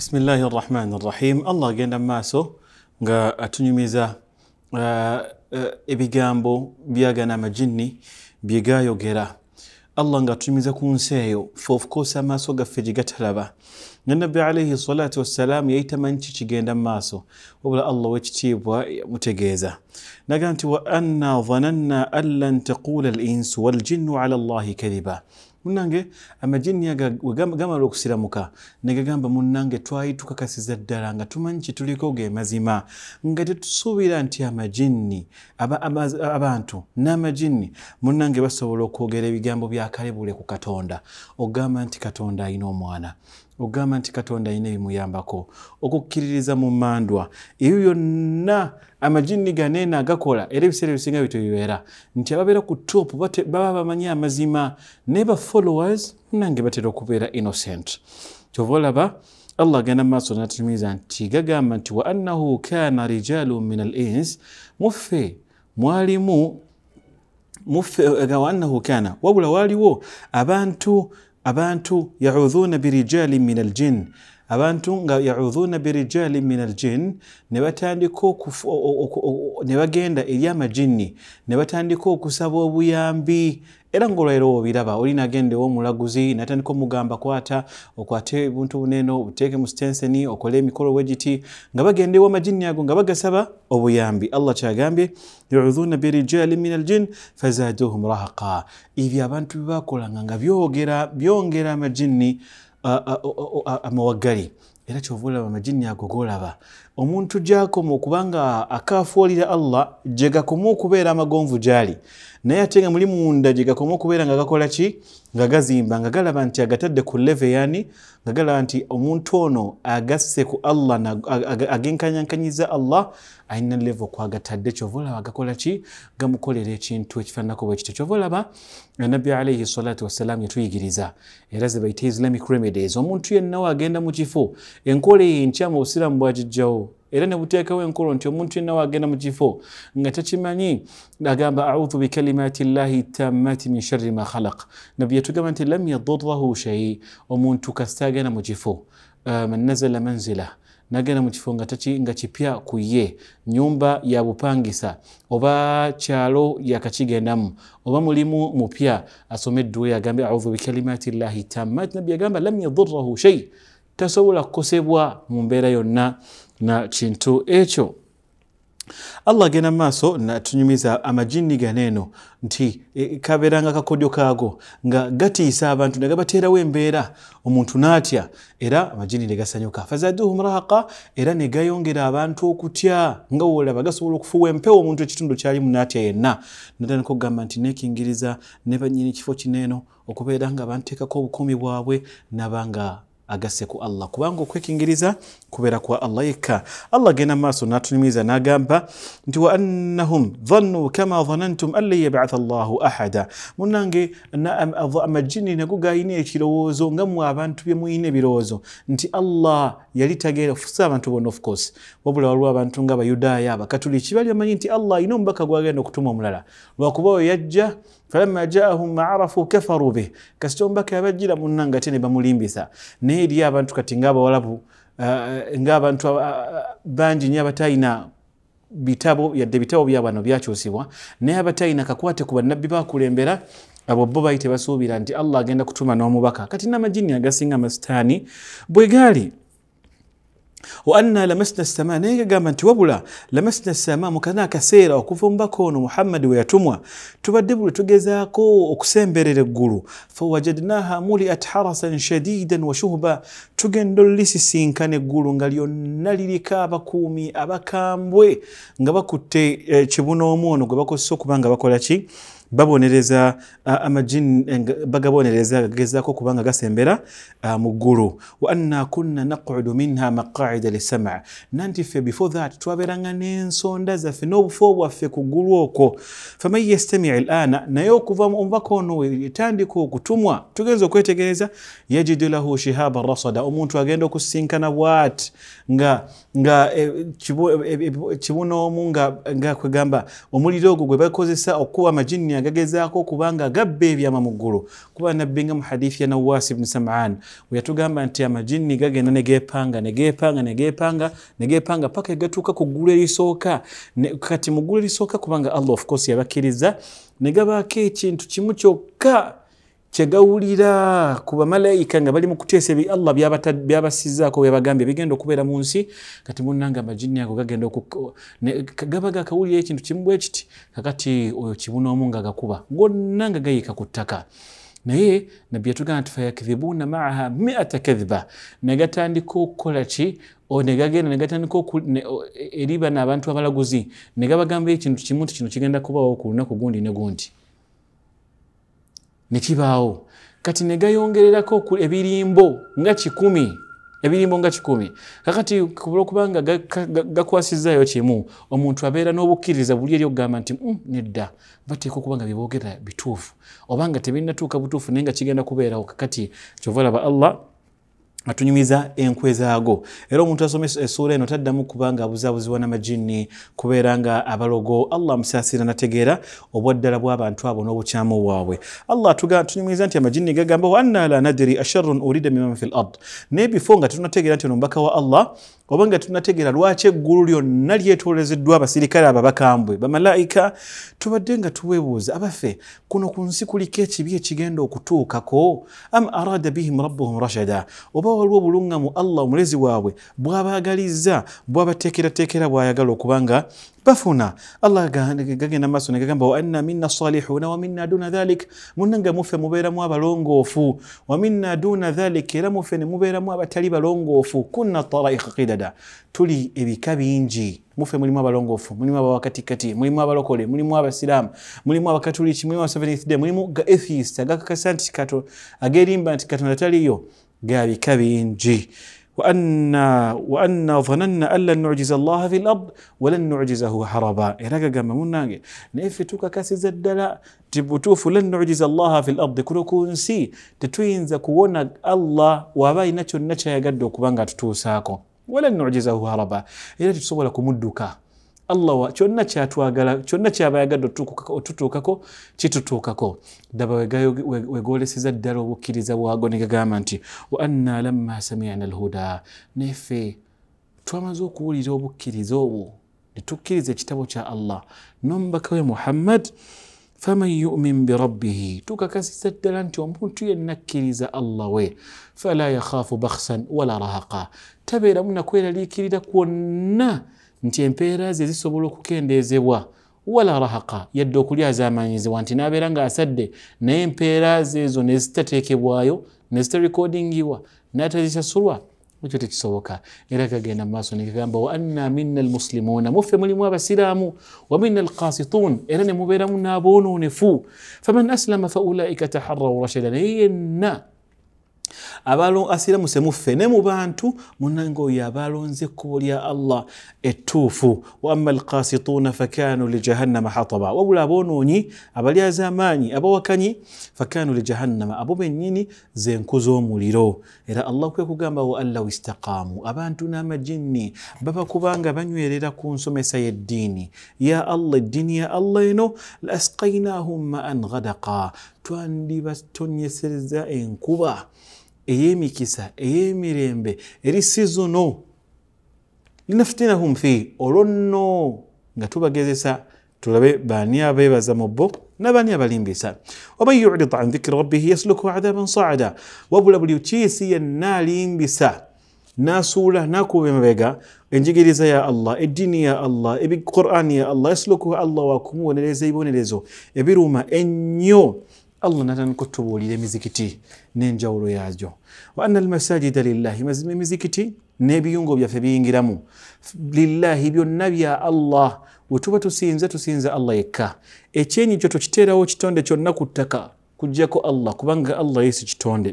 بسم الله الرحمن الرحيم الله جينا ماسو غا اتنيميزا ابي غامبو بيا غانا مجني بيا غايو الله غا تنيميزا كونسيو فوف كوسا ماسو غا فيجي غتلبا النبي عليه الصلاة والسلام يتمنى تشيجين ماسو وبلا الله ويتشيب ومتجيزا نغانتي وأنا ظننا أن لن تقول الإنس والجن على الله كذبا munange amajiniaga wegamala okusiramuka negagamba munange twali tukakasiza ddala nga tumanyi kyetuliko gemazima nga tetusuubira nti amajini abantu n'amajini munange basobola okwogera ebigambo byakalebule ku katonda ogamba nti katonda alina omwana ogamba nti katonda alina ebimuyambako okukkiririza mu mandwa ebyo byonna amajinni ganeena agakola era ebiseera ebisinga bitebibeera nti ababeera ku top baba bamanyi amazima ne bafollowers nange batera okubeera innocent kyova olaba allah agenda mumaaso natumiriza nti gagamba nti wa annahu kana rijalu min al ins muffe mwalimu muffe eh, wa annahu kana wabula waaliwo abantu abantu yaudhuna birijalin min aljin abantu nga yaudhuna birijalin min aljin ne batandika ne bagenda eri amajinni ne batandika okusaba obuyambi era ngaolwaira obiraba olina agendewo omulaguzi natandika omugamba kwata okwate ebuntu buneeno obuteeke mu stenseni okole emikolo wegiti nga bagendewo amajini ago nga bagasaba obuyambi allah kyagambye yuuduuna birijaali min aljin fazaaduhum rahaqa ebyo abantu byebakolanga nga byogera byongera amajini amawaggali era kyova olaba amajini ago golaba omuntu gyakoma okubanga akafuulira allah gyegakoma okubeera amagonvu gyali naye ate nga muli munda gye gakoma okubeera nga gakola ki nga gazimba nga galaba nti agatadde ku leveyani nga galaba nti omuntu ono agasse ku allah agenkanyankanyiza allah ayina leve kwagatadde kyova olaba gakola ki gamukolera ekintu ekifananako bwe kityo kyova olaba nabbi alaihi salatu wassalaamu yetuyigiriza era zebaita islamic remedies omuntu yennawo agenda mu kifo enkola eyo enkyama obusiraamu bwagijjawo era nebuteekawo enkolo nti omuntu yenna wagenda mu kifo nga takimanyi agamba audu bikalimaati llahi tammati min shari ma khalaq nabbi yatugamba nti lam yadurrahu shai omuntu kasita agenda mu kifo man um, nazala manzila nagenda mu kifo nga kipya ku ye nyumba ya bupangisa oba kyalo yakakigendamu oba mulimu mupya asomeddwe agambe audu bikalimaati llahi tammat nabbi agamba lam yadurrahu shai tasobola kukosebwa mu mbeera yonna na kintu ekyo allah agenda mumaaso natunyumiza amajinni gano eno nti e, kabeeranga kakodyo kaago nga gatiisa abantu negabateerawo embeera omuntu naatya era amajinni negasanyuka fazaduhum raaqa era negayongera abantu okutya nga wolaba gasobola okufuwa empewo omuntu ekitundu kyalimu naatya yenna natandika okugamba nti nekingiriza ne banyini kifo kineeno okubeera nga banteekako obukuumi bwabwe naba nga agaseku allah kubanga okwekingiriza kubera kwa allah yekka allah agenda maaso n'atunyumiza n'agamba nti wa annahum dhannu kama dhanantum an lan yabatha allahu ahada munange amajini nago gayina ekirowoozo nga mwe abantu bye muyina ebirowoozo nti allah yali tageera si abantu bonna of course wabula waliwo abantu nga abayudaaya abakatuliki bali bamanyi nti allah alina omubaka gwagenda okutuma omulala lwakuba oyo yajja falama jaahum maarafu kafaru bih kasita omubaka bajira muna ngate ne bamulimbisa naye eri abantu kati ngaabawalabu uh, uh, ngaabantu uh, bangi nyo abatalina bitabo yadde bitabo byabano byakyusibwa naye abatalina kakwate ku bannabbi bakulembera abobo bali tebasuubira nti allah agenda kutuma n'omubaka kati namajini agasinga masitaani bwe gaali waanna lamasna sama naye gagamba nti wabula lamasna sama mukana akaseera okuva omubaka ono muhammadi we yatumwa tubadde buli tugezaako okusemberera eggulu fawajadnaha muliat harasan shadidan wa shuhba tugenda olulisisinkana eggulu nga lyonna liriko abakuumi abakambwe nga bakutte kibuna omu ono gwe bakozesa okuba nga bakola ki babonereza amajini bagabonereza gagezaako okuba nga gasembera mu ggulu waanna kunna naqudu minha maqaida lisama nanti ffe before that twaberanga n'ensonda zaffe n'obufo bwaffe ku ggulu okwo faman yestamici lana naye okuva omubaka ono etandika okutumwa tugenza okwetegereza yajidu lahu shihaba rasada omuntu agenda okusinkana bwat nga nga e, e, e, kibunoomu nga kwegamba omuliro ogwo gwe bakozesa okuwa amajinni addunia gagezaako okuba nga gabba ebyama mu ggulu kuba nabbi nga mu hadiisi ya nawasi bni saman we yatugamba nti amajinni gagenda negepanga negepanga negepanga negepanga paka egatuuka ku ggulu erisooka kati mu ggulu erisooka kubanga allah of course yabakkiriza negabaako ekintu kimu kyokka kyegawulira ku bamalaika nga bali mukuteesa ebi allah byabasizaako byabagambye bigenda okubeera mu nsi kati munanga amajini ago gagenda gaba gakawulira ekintu kimu bwe kiti kakati oyo kibunaomu nga gakuba gonna nga gayiika ku ttaka naye nabbi yatugamba ti fayakdhibuuna maaha miata kadhiba negatandika okukola ki negagenda negatandika eri bano abantu abalaguzi negabagambayo ekintu kimu nti kino kigenda kubawo ku lunaku gundi negundi nekibaawo kati negayongererako ebirimbo nga kikumi ebirimbo nga kikumi kakati olwokubanga gakwasizaayo kimu omuntu abeera n'obukkiriza buli eri okugamba nti mm, nedda bateeka okuba nga byebogera bituufu obanga tebinatuuka butuufu naye nga kigenda kubeerawo kakati kyova laba allah atunyumiza enkwe zaago era omuntu asoma essuula eno taddamu kuba nga abuzaabuziwa namajinni kubeera nga abalogo allah amusaasira nategeera obwaddala bwabantu abo n'obukyamu bwabwe allah tunyumiriza nti amajinni gagamba waanna la nadiri asharun urida mimam fi l ard nayebifo nga tetunategeera nti nomubaka wa allah oba nga tunategeera lwaki eggulu lyonna lyetoolezeddwa abasirikale ababakambwe bamalaika tubadde nga tuwebuuza abaffe kuno ku nsi kuliko ekibi ekigenda okutuukako am arada bihim rabuhum rashada oba oba bulunga mu allah omulezi waabwe bwabaagalizza bwabateekerateekera bw'ayagala okuba nga bafuna allah gagenda maaso negagamba wa anna minna salihuna wa minna duna dhalik munanga muffe mubeeramu abalongoofu wa minna duna dhalik era muffe ne mubeeramu abatali balongoofu kunna taraika qidada tuli ebika bingi muffe mulimu abalongoofu mulimu abawakatikati mulimu abalokole mulimu abasiraamu mulimu abakatuliki mulimu abaseventh day mulimu ga atheist agakakasa nti ag'erimba nti katonda taliyo قال كبين جي وأن وأن ظننا أن لن نعجز الله في الأرض ولن نعجزه هربا إراك إيه قممنا نفتوك كاسي زدلا تبتوف لن نعجز الله في الأرض كونسي تتوين كونا الله وباي نتو نتشا يقدو كبانغا تتوساكو ولن نعجزه هربا إذا إيه تتصور لكم مدوكا allah kyonna kyatwagala kyonna kyabayagadde otutuukako kitutuukako daba wegolesiza ddala obukkiriza bwago ne gagamba nti wa anna lamma samina alhuda naeffe twamaze okuwulira obukkiriza obwo netukkiriza ekitabo kya allah nombaka we muhammad faman yumin birabbihi tukakasiza ddala nti omuntu yennakkiriza allah we fala yakhaafu bakhsan wala rahaqa tabeeramu nakweraliikirira kwonna nti empeera ze zisobola okukendeezebwa wala rahaqa yadde okulyazaamanyizibwa nti n'abeera ng'asadde naye empeera zeezo ne zitateekebwayo ne zitarikodingibwa n'atazisasulwa ekyo tekisoboka era kagenda mu maaso nekagamba wa anna minna almuslimuuna muffe mulimu abasiraamu wa minna alqasitun era ne mubeeramu n'aboonoonefu faman aslama faulaika taharraw rashada naye yenna asira musemu fene mu bantu munango ya abalonze ekkubo lya allah ettuufu waama alkasituuna fakanu jahannam hataba wabula aboonoonyi abali amaanyi abawakanyi fakanu lijahannama abo bennyini zenkuzo muliro era allah kugamba wa an istaqamu abantu na majini baba kubanga banywerera ku nsomesa y'eddiini ya allah dini ya allah eno laasqainahum maan ghadaqa twandibatonyeseza enkuba ey'emikisa ey'emirembe erisizono linafitinahum fihi olwo nno nga tubagezesa tulabe baani abeebaza mu bo n'abaani abalimbiisa waman yurid an dhikiri rabbihi yasluku adhaban saada wabula buli kiisi yenna alimbisa n'asuula n'akuba emabega enjigiriza ya allah eddiini ya allah ebiqur'ani ya allah yaslukuhu allah wakumubonereza ebibonerezo ebiruma ennyo الله نتن كتبو لي مزيكتي نين جاولو يازجو وأن المساجد لله مزيكتي نبي يونغو بيفبي ينجرمو لله بيو نبي الله wetuba tusinze tusinze allah yekka ekyenyi kyo tukiteerawo kitonde kyonna ku ttaka kujjako allah kubanga allah yesu kitonde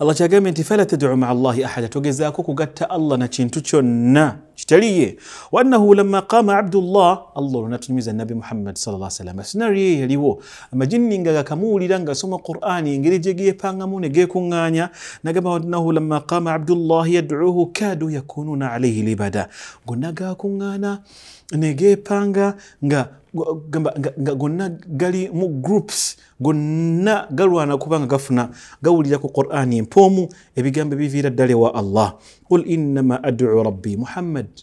allah kyagambye nti fala tadcu maa allahi ahada togezaako kugatta allah na kintu kyonna اشتريه وأنه لما قام عبد الله الله نتلميذ النبي محمد صلى الله عليه وسلم sinari yaliwo amajinni nga gakamuwulira ng'asoma qur'ani engeri gye geepangamu ne geekuŋŋaanya nagamba annahu lamma qama abdullahi yaduuhu kaadu yakunuuna alaihi libada gonna gaakuŋŋaana ne geepanga nga nga gonna gali mu groups gonna galwana kubanga gafuna gawulira ku qur'ani empoomu ebigambo ebiviira ddala wa allah qul innama aduu rabbi muhammad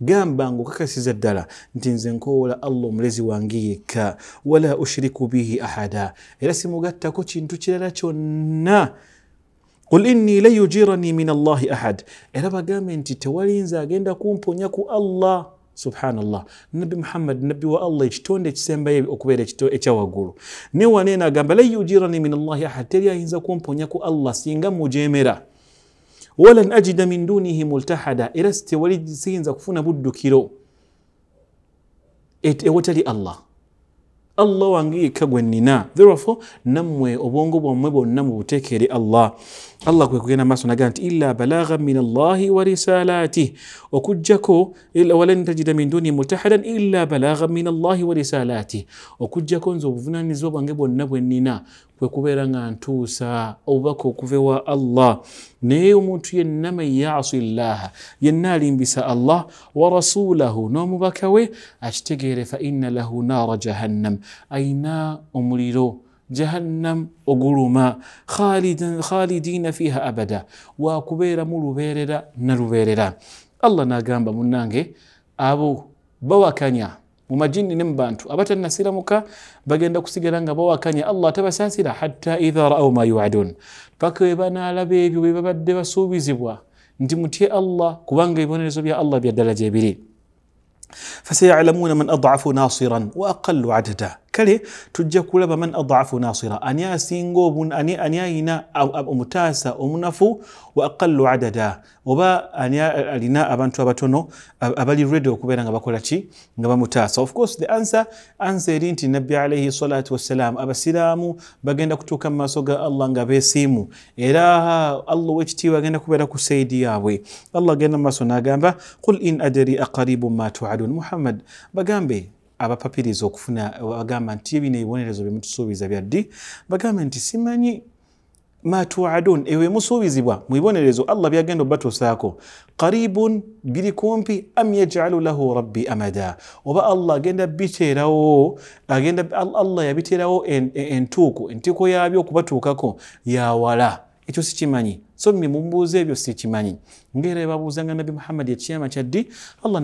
gamba ngaokakasiza ddala nti nze nkoowola allah omulezi wange yekka wala ushiriku bihi ahada era simugattako kintu kirala kyonna qul inni lan yujirani min allahi ahad era bagambe nti tewalinze agenda kumponya ku allah subhanallah nabi muhammad nabbi wa allah ekitonde ekisembayo okubeera ekyawaggulu ne waneena agamba lan yujirani min allahi ahad teri ayinza kumponya ku allah singa mujemera walan ajida min dunihi multahada era sitewali siyinza kufuna buddukiro ewatali allah allah wange yekka gwe nnina therefore nammwe obwongo bwammwe bwonna mubutekeeri allah allah kwe kugenda maaso naga nti illa balagan min allahi wa risalatih okujjako walan tajida min dunihi mutahadan illa balagan min allahi wa risalatih okujjako nze obuvunanyizibwa bwange bwonna bwe nnina kwe kubeera nga ntuusa obubaka okuva ewa allah naye omuntu yenna man yasi llaha yenna alimbisa allah wa rasulahu n'omubaka we akitegeere fa inna lahu naara jahannam ayina omuliro جهنم وغرما خالد خالدين فيها أبدا وكبير مروبيرا نروبيرا الله ناقام بمنانجي أبو بوا كانيا ومجيني نمبانتو أبتا نسيلا مكا بغين دكو سيجرانجا بوا كانيا الله تبا سانسيلا حتى إذا رأوا ما يوعدون فكو بيبي لبيبي دبا سوبي زبوا نتي متي الله كوانجا يبوني رسوبيا الله بيدالا جيبيري فسيعلمون من أضعف ناصرا وأقل عددا kale tujja kulaba man adaafu nasira ani asinga ani ina omutaasa omunafu wa aqallu adada oba ani alina abantu abatono abali redi okubeera nga bakola ki nga bamutaasa of course the answer answer eri nti nabbi alaihi salatu wassalam abasiraamu bagenda kutuuka mu maaso ga allah nga beesiimu era allah wekitiibwa agenda kubeera ku saidi yaabwe allah agenda mu maaso n'agamba qul in adri aqaribu ma tuadun muhammad bagambe abapapiriza okufuna bagamba nti ebino ebibonerezo byemutusuubiza byaddi bagambe nti simanyi matuadun ebyo bemusuubizibwa mu bibonerezo allah byagenda obbatuusaako qaribun biri kumpi am yajalu lahu rabbi amada oba allah agenda biterawo agenda allah yabiterawo entuuku entiko yabyo okubatuukako yawala ekyo sikimanyi so mwe mumbuuza ebyo sikimanyi ngaera ebabuuzanga nabi muhammadi ekiyama kyaddi allah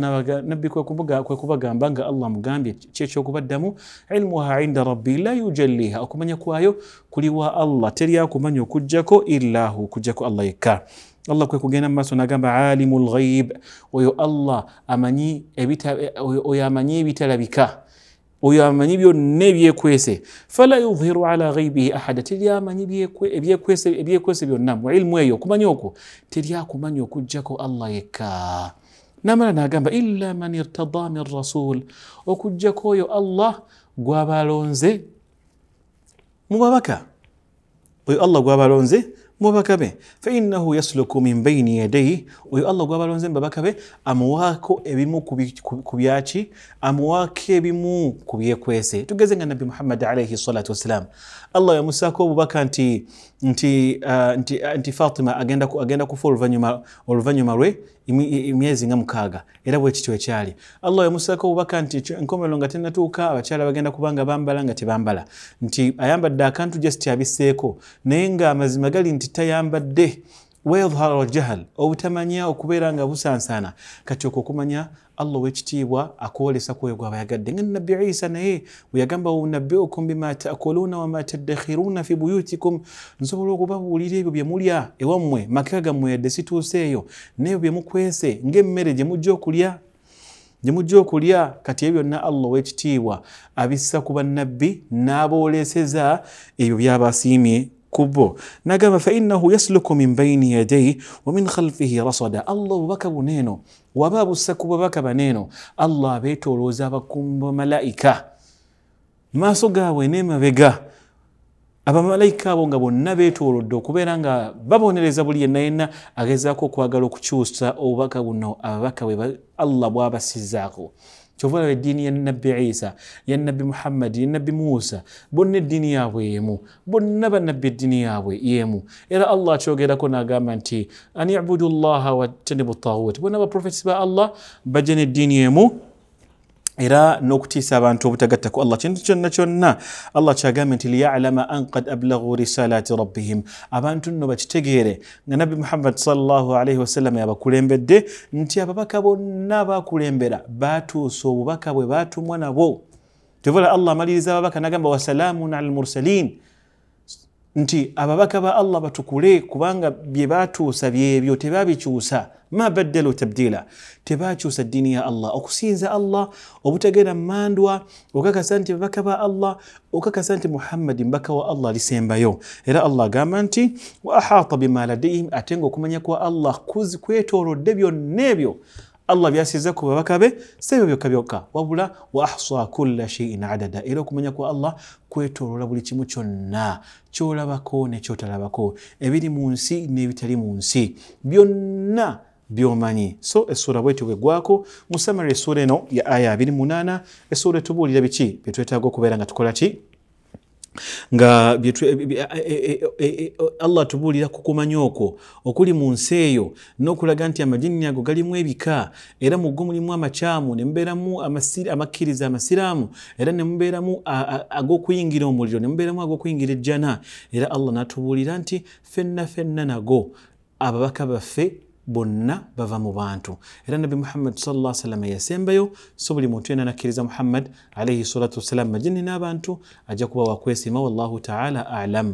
nabbi kwekubagamba nga allah mugambye kyekyokubaddamu ilmuha inda rabbi la yujalliha okumanya kwayo kuliwa allah teryakumanya okujjako illahu okujjako allah yekka allah kwekugenda mumaaso nagamba alimu lghaib oyo allah amanyi oyo amanyi ebitalabika من يبيو نبي كويسه فلا يظهر على غيبه احد تريامني بي كوي بي كويسه بي كويسه بيو نام وعلم يو كمان يوكو ترياكو من يوكو جاكو الله يكا namara nagamba illa من irtada min rasul okujjako oyo allah gwabalonze mu babaka oyo allah gwabalonze mubakabe fainahu yasuluku min baini yadaihi oyo allah gwabalonze mubabakabe amuwaako ebimu ku byaki amuwaako ebimu ku byekwese tugeze nga nabi muhammad alaihi salatu wassalam allah yamusako obubaka nti nti, uh, nti, uh, nti fatima agenda, agenda kufa oluvanyuma lwe emyezi nga mukaaga era bwekityo ekyali allah yamusako obubaka nti enkomerero nga tenatuuka abakyala bagenda kubanga bambala nga tebambala nti ayambadde akantu jest abiseeko naye nga amazima gali nti tayambadde wayadhara aljahal obutamanya okubeera nga busansana kati okwo okumanya allah owekitiibwa akwolesa kwoyo gwaba yagadde nga nabbi isa naye weyagamba unabbiukum bima takuluuna wama tadakhiruuna fi buyutikum nsobola okubabuulira ebyo byemulya ewammwe maka gammwe yadde situuseeyo nayebyo byemukwese ngaemmere gyemujja okulya gyemujja okulya kati ebyo byonna allah owekitiibwa abissa ku bannabbi n'aboolesezza ebyo byabasiimye كبو نقم فإنه يسلك من بين يديه ومن خلفه رصد الله بكب نينو وباب السكو بكب نينو الله بيتو الوزا ملائكة ما سقا ونيم بقا أبا ملايكا ونقبو نبيتو ولدو كبيرا بابو نريزا بولي ينين أغيزاكو كواغلو كتشوستا أو بكب نو أبا الله بابا سيزاكو شوفوا الدين يا النبي عيسى يا النبي محمد يا النبي موسى بن الدنيا ويمو بن نبي الدنيا ويمو إلى الله شو قد كنا قامنتي أن يعبدوا الله وتنبوا الطاغوت بن بروفيتس الله بجن الدين يمو إرا نكتي سبان توبتا قتك الله تشن تشن تشن الله تشاقام انت ليعلم أن قد أبلغوا رسالات ربهم أبان تنو بتشتغيري نبي محمد صلى الله عليه وسلم يا بكولين بدي انت يا بابا كابو نبا كولين بدا باتو صوب بكا وباتو مونا بو تقول الله مالي زابا كان جنب وسلام على المرسلين انت أبابا كابا الله باتو كولي كوبانغا بيباتو سابيبيو تبابي تشوسا ma baddalu tabdiila tebakyusa ddiini ya allah okusinza allah obutagenda mumandwa okakasa nti mbaka ba allah okakasa nti muhammadi mbaka wa allah lisembayo era allah agamba nti wa ahata bima ladaihim ate nga okumanya kwa allah kwetolodde byonna ebyo allah byasiza ku babaka be sebyo byokka byokka wabula wa ahsa kulla sheyin adada era okumanya kwa allah kwetolola buli kimu kyonna kyolabako nekyotalabako ebiri mu nsi n'ebitali mu nsi byonna byomanyi so essuura bwetyo bwegwako musamara essuura eno ya aya 28 essuura etubuulira biki byetwetaaga okubeera nga tukolaki nga e, e, e, allah atubuulira ku kumanya okwo okuli mu nsi eyo n'okulaga nti amajinni ago galimu ebika era mugo mulimu amakyamu nemubeeramu amakkiriza amasiraamu era nemubeeramu ag'okuyingira omuliro nemubeeramu ag'okuyingira ejjana era allah n'atubuulira nti fenna fenna nago ababaka baffe bonna bava mu bantu era nabi muhammad sallam yasembayo so buli muntu yena nakkiriza muhammad alaihi salatu wasalam majini n'abantu ajja kuba wakwesiima wallahu taala alam